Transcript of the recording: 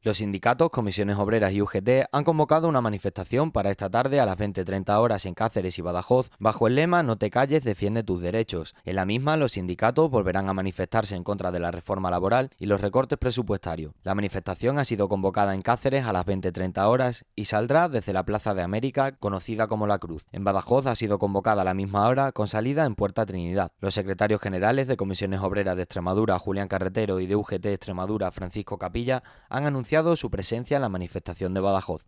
Los sindicatos, comisiones obreras y UGT han convocado una manifestación para esta tarde a las 20.30 horas en Cáceres y Badajoz bajo el lema No te calles, defiende tus derechos. En la misma, los sindicatos volverán a manifestarse en contra de la reforma laboral y los recortes presupuestarios. La manifestación ha sido convocada en Cáceres a las 20.30 horas y saldrá desde la Plaza de América, conocida como La Cruz. En Badajoz ha sido convocada a la misma hora con salida en Puerta Trinidad. Los secretarios generales de comisiones obreras de Extremadura, Julián Carretero, y de UGT Extremadura, Francisco Capilla, han anunciado su presencia en la manifestación de Badajoz.